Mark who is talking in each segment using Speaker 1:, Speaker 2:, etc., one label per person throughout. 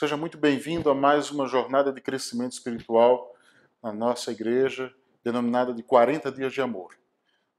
Speaker 1: Seja muito bem-vindo a mais uma jornada de crescimento espiritual na nossa igreja, denominada de 40 Dias de Amor.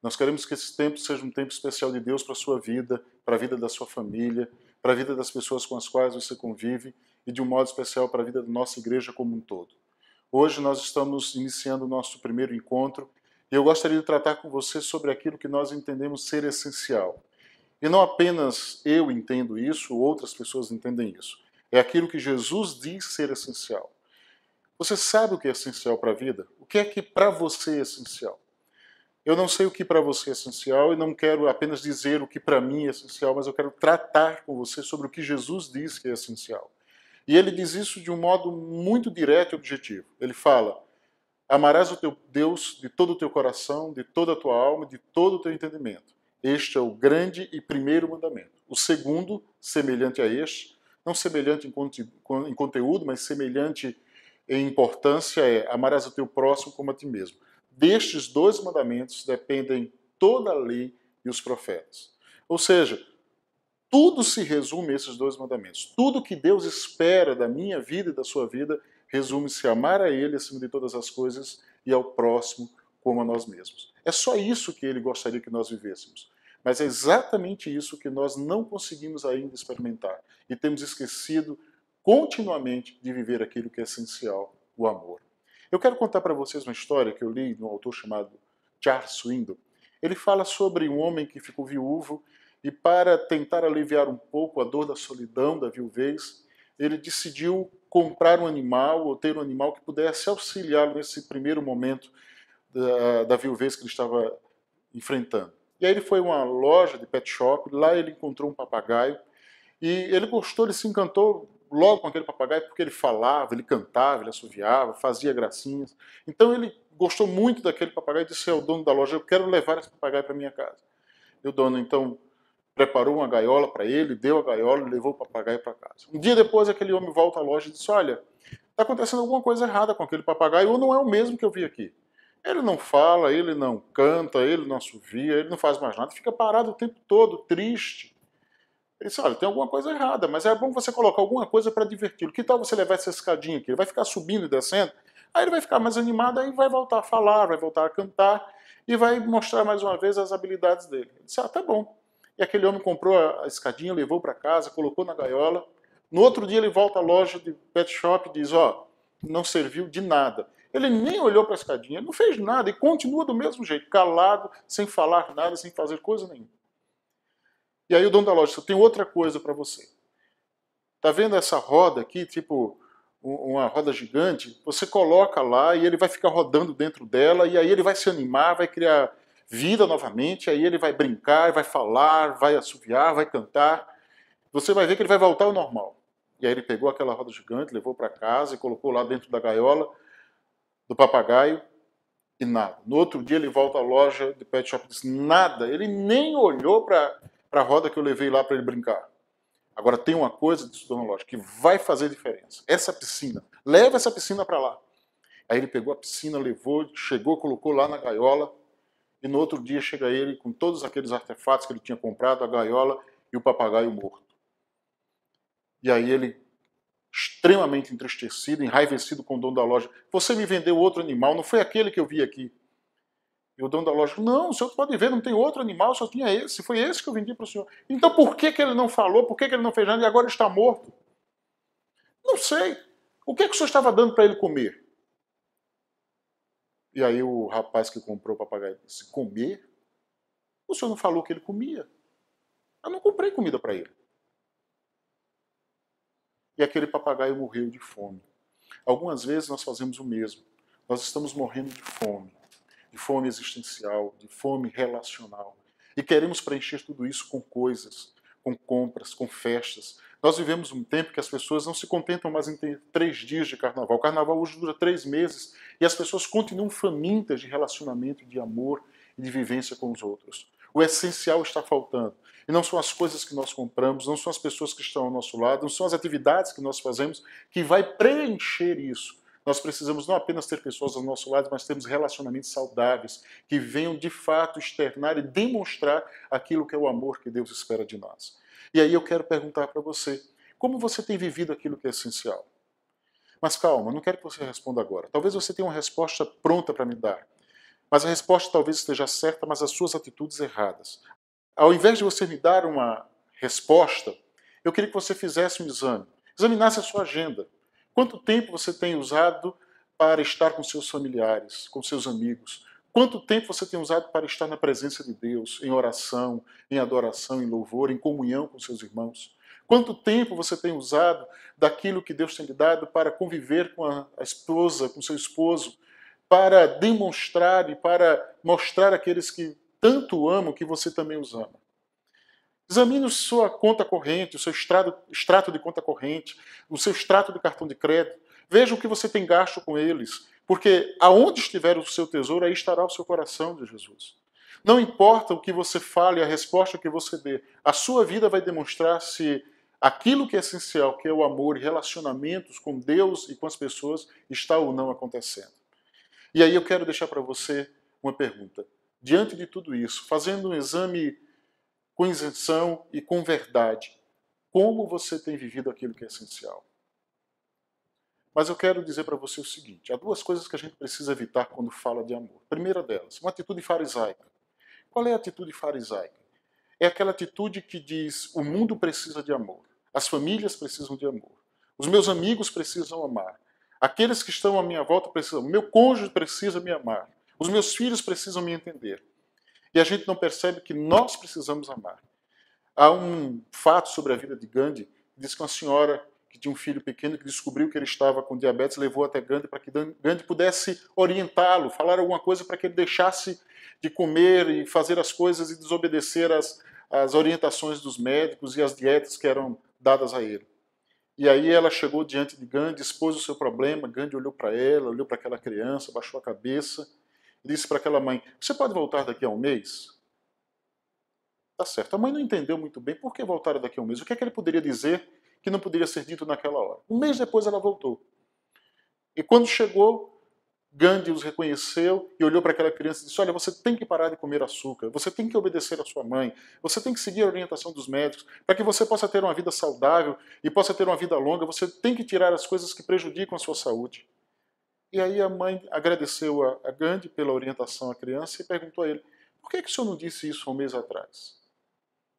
Speaker 1: Nós queremos que esse tempo seja um tempo especial de Deus para a sua vida, para a vida da sua família, para a vida das pessoas com as quais você convive e, de um modo especial, para a vida da nossa igreja como um todo. Hoje nós estamos iniciando o nosso primeiro encontro e eu gostaria de tratar com você sobre aquilo que nós entendemos ser essencial. E não apenas eu entendo isso, outras pessoas entendem isso. É aquilo que Jesus diz ser essencial. Você sabe o que é essencial para a vida? O que é que para você é essencial? Eu não sei o que para você é essencial e não quero apenas dizer o que para mim é essencial, mas eu quero tratar com você sobre o que Jesus diz que é essencial. E ele diz isso de um modo muito direto e objetivo. Ele fala: Amarás o teu Deus de todo o teu coração, de toda a tua alma, de todo o teu entendimento. Este é o grande e primeiro mandamento. O segundo, semelhante a este, não semelhante em, conte, em conteúdo, mas semelhante em importância, é amarás o teu próximo como a ti mesmo. Destes dois mandamentos dependem toda a lei e os profetas. Ou seja, tudo se resume a esses dois mandamentos. Tudo que Deus espera da minha vida e da sua vida resume-se a amar a Ele acima de todas as coisas e ao próximo como a nós mesmos. É só isso que Ele gostaria que nós vivêssemos. Mas é exatamente isso que nós não conseguimos ainda experimentar e temos esquecido continuamente de viver aquilo que é essencial, o amor. Eu quero contar para vocês uma história que eu li de um autor chamado Charles Swindoll. Ele fala sobre um homem que ficou viúvo e para tentar aliviar um pouco a dor da solidão, da viuvez, ele decidiu comprar um animal ou ter um animal que pudesse auxiliá-lo nesse primeiro momento da, da viuvez que ele estava enfrentando. E aí ele foi a uma loja de pet shop, lá ele encontrou um papagaio e ele gostou, ele se encantou logo com aquele papagaio porque ele falava, ele cantava, ele assoviava, fazia gracinhas. Então ele gostou muito daquele papagaio e disse ao é dono da loja: Eu quero levar esse papagaio para minha casa. E o dono então preparou uma gaiola para ele, deu a gaiola e levou o papagaio para casa. Um dia depois, aquele homem volta à loja e diz: Olha, está acontecendo alguma coisa errada com aquele papagaio, ou não é o mesmo que eu vi aqui. Ele não fala, ele não canta, ele não assovia, ele não faz mais nada, fica parado o tempo todo, triste. Ele disse, olha, tem alguma coisa errada, mas é bom você colocar alguma coisa para diverti-lo. Que tal você levar essa escadinha aqui? Ele vai ficar subindo e descendo, aí ele vai ficar mais animado, aí vai voltar a falar, vai voltar a cantar e vai mostrar mais uma vez as habilidades dele. Ele disse, ah, tá bom. E aquele homem comprou a escadinha, levou para casa, colocou na gaiola. No outro dia ele volta à loja de pet shop e diz, ó, oh, não serviu de nada. Ele nem olhou para a escadinha, não fez nada e continua do mesmo jeito, calado, sem falar nada, sem fazer coisa nenhuma. E aí o dono da loja disse, tem outra coisa para você. Tá vendo essa roda aqui, tipo uma roda gigante? Você coloca lá e ele vai ficar rodando dentro dela e aí ele vai se animar, vai criar vida novamente, aí ele vai brincar, vai falar, vai assoviar, vai cantar. Você vai ver que ele vai voltar ao normal. E aí ele pegou aquela roda gigante, levou para casa e colocou lá dentro da gaiola do papagaio e nada. No outro dia ele volta à loja de pet shop e diz nada. Ele nem olhou para a roda que eu levei lá para ele brincar. Agora tem uma coisa, disse o loja, que vai fazer diferença. Essa piscina, leva essa piscina para lá. Aí ele pegou a piscina, levou, chegou, colocou lá na gaiola. E no outro dia chega ele com todos aqueles artefatos que ele tinha comprado, a gaiola e o papagaio morto. E aí ele extremamente entristecido, enraivecido com o dono da loja. Você me vendeu outro animal, não foi aquele que eu vi aqui. E o dono da loja, não, o senhor pode ver, não tem outro animal, só tinha esse, foi esse que eu vendi para o senhor. Então por que, que ele não falou, por que, que ele não fez nada e agora está morto? Não sei. O que, é que o senhor estava dando para ele comer? E aí o rapaz que comprou o papagaio disse, comer? O senhor não falou que ele comia. Eu não comprei comida para ele e aquele papagaio morreu de fome. Algumas vezes nós fazemos o mesmo. Nós estamos morrendo de fome, de fome existencial, de fome relacional. E queremos preencher tudo isso com coisas, com compras, com festas. Nós vivemos um tempo que as pessoas não se contentam mais em ter três dias de carnaval. O carnaval hoje dura três meses e as pessoas continuam famintas de relacionamento, de amor e de vivência com os outros. O essencial está faltando. E não são as coisas que nós compramos, não são as pessoas que estão ao nosso lado, não são as atividades que nós fazemos que vai preencher isso. Nós precisamos não apenas ter pessoas ao nosso lado, mas termos relacionamentos saudáveis que venham de fato externar e demonstrar aquilo que é o amor que Deus espera de nós. E aí eu quero perguntar para você: como você tem vivido aquilo que é essencial? Mas calma, não quero que você responda agora. Talvez você tenha uma resposta pronta para me dar. Mas a resposta talvez esteja certa, mas as suas atitudes erradas ao invés de você me dar uma resposta, eu queria que você fizesse um exame. Examinasse a sua agenda. Quanto tempo você tem usado para estar com seus familiares, com seus amigos? Quanto tempo você tem usado para estar na presença de Deus, em oração, em adoração, em louvor, em comunhão com seus irmãos? Quanto tempo você tem usado daquilo que Deus tem lhe dado para conviver com a esposa, com seu esposo, para demonstrar e para mostrar àqueles que tanto amo que você também os ama. Examine sua conta corrente, o seu extrato de conta corrente, o seu extrato do cartão de crédito. Veja o que você tem gasto com eles, porque aonde estiver o seu tesouro, aí estará o seu coração de Jesus. Não importa o que você fale, a resposta que você dê, a sua vida vai demonstrar se aquilo que é essencial, que é o amor e relacionamentos com Deus e com as pessoas, está ou não acontecendo. E aí eu quero deixar para você uma pergunta diante de tudo isso, fazendo um exame com isenção e com verdade, como você tem vivido aquilo que é essencial. Mas eu quero dizer para você o seguinte: há duas coisas que a gente precisa evitar quando fala de amor. primeira delas, uma atitude farisaica. Qual é a atitude farisaica? É aquela atitude que diz: o mundo precisa de amor, as famílias precisam de amor, os meus amigos precisam amar, aqueles que estão à minha volta precisam, meu cônjuge precisa me amar. Os meus filhos precisam me entender. E a gente não percebe que nós precisamos amar. Há um fato sobre a vida de Gandhi, que diz que uma senhora que tinha um filho pequeno que descobriu que ele estava com diabetes, levou até Gandhi para que Gandhi pudesse orientá-lo, falar alguma coisa para que ele deixasse de comer e fazer as coisas e desobedecer as, as orientações dos médicos e as dietas que eram dadas a ele. E aí ela chegou diante de Gandhi, expôs o seu problema, Gandhi olhou para ela, olhou para aquela criança, baixou a cabeça disse para aquela mãe: Você pode voltar daqui a um mês? Tá certo. A mãe não entendeu muito bem por que voltaram daqui a um mês. O que é que ele poderia dizer que não poderia ser dito naquela hora? Um mês depois ela voltou. E quando chegou, Gandhi os reconheceu e olhou para aquela criança e disse: Olha, você tem que parar de comer açúcar, você tem que obedecer à sua mãe, você tem que seguir a orientação dos médicos, para que você possa ter uma vida saudável e possa ter uma vida longa, você tem que tirar as coisas que prejudicam a sua saúde. E aí a mãe agradeceu a, Gandhi pela orientação à criança e perguntou a ele: por que, é que o senhor não disse isso há um mês atrás?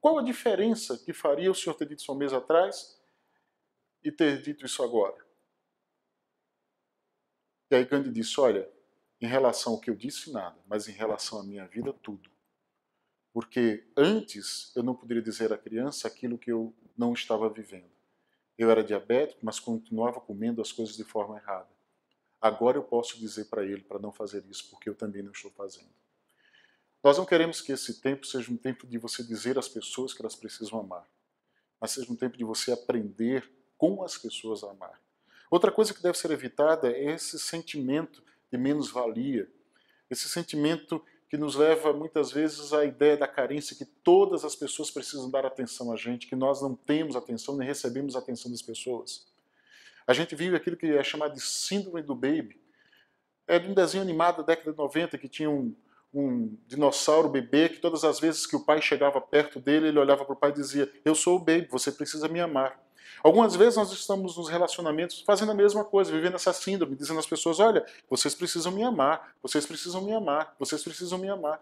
Speaker 1: Qual a diferença que faria o senhor ter dito isso há um mês atrás e ter dito isso agora? E aí Gandhi disse: olha, em relação ao que eu disse, nada, mas em relação à minha vida, tudo. Porque antes eu não poderia dizer à criança aquilo que eu não estava vivendo. Eu era diabético, mas continuava comendo as coisas de forma errada. Agora eu posso dizer para ele para não fazer isso, porque eu também não estou fazendo. Nós não queremos que esse tempo seja um tempo de você dizer às pessoas que elas precisam amar, mas seja um tempo de você aprender com as pessoas a amar. Outra coisa que deve ser evitada é esse sentimento de menos-valia, esse sentimento que nos leva muitas vezes à ideia da carência que todas as pessoas precisam dar atenção a gente, que nós não temos atenção nem recebemos atenção das pessoas. A gente vive aquilo que é chamado de síndrome do baby. É de um desenho animado da década de 90 que tinha um, um dinossauro bebê que todas as vezes que o pai chegava perto dele, ele olhava para o pai e dizia: Eu sou o baby, você precisa me amar. Algumas vezes nós estamos nos relacionamentos fazendo a mesma coisa, vivendo essa síndrome, dizendo às pessoas: Olha, vocês precisam me amar, vocês precisam me amar, vocês precisam me amar.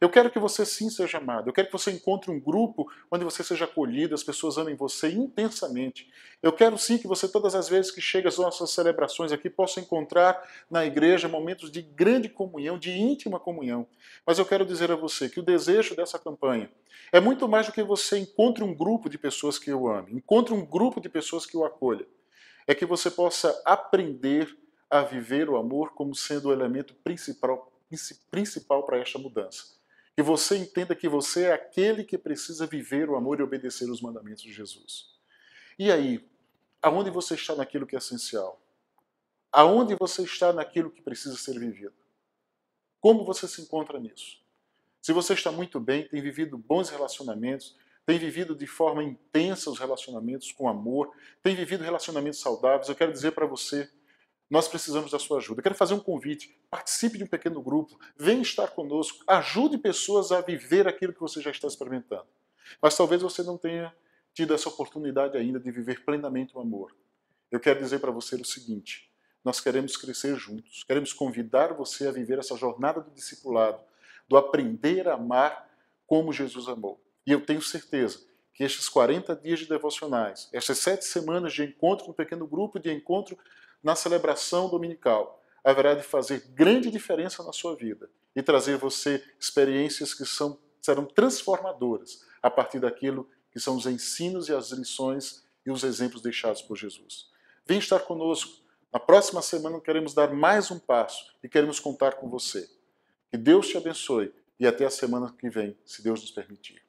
Speaker 1: Eu quero que você sim seja amado. Eu quero que você encontre um grupo onde você seja acolhido, as pessoas amem você intensamente. Eu quero sim que você, todas as vezes que chega às nossas celebrações aqui, possa encontrar na igreja momentos de grande comunhão, de íntima comunhão. Mas eu quero dizer a você que o desejo dessa campanha é muito mais do que você encontre um grupo de pessoas que o ame, encontre um grupo de pessoas que o acolha. É que você possa aprender a viver o amor como sendo o elemento principal, principal para esta mudança que você entenda que você é aquele que precisa viver o amor e obedecer os mandamentos de Jesus. E aí, aonde você está naquilo que é essencial? Aonde você está naquilo que precisa ser vivido? Como você se encontra nisso? Se você está muito bem, tem vivido bons relacionamentos, tem vivido de forma intensa os relacionamentos com amor, tem vivido relacionamentos saudáveis, eu quero dizer para você nós precisamos da sua ajuda. Quero fazer um convite: participe de um pequeno grupo, venha estar conosco, ajude pessoas a viver aquilo que você já está experimentando. Mas talvez você não tenha tido essa oportunidade ainda de viver plenamente o amor. Eu quero dizer para você o seguinte: nós queremos crescer juntos, queremos convidar você a viver essa jornada do discipulado, do aprender a amar como Jesus amou. E eu tenho certeza que estes 40 dias de devocionais, estas sete semanas de encontro com um pequeno grupo, de encontro na celebração dominical haverá de fazer grande diferença na sua vida e trazer você experiências que são, serão transformadoras a partir daquilo que são os ensinos e as lições e os exemplos deixados por Jesus. Vem estar conosco. Na próxima semana queremos dar mais um passo e queremos contar com você. Que Deus te abençoe e até a semana que vem, se Deus nos permitir.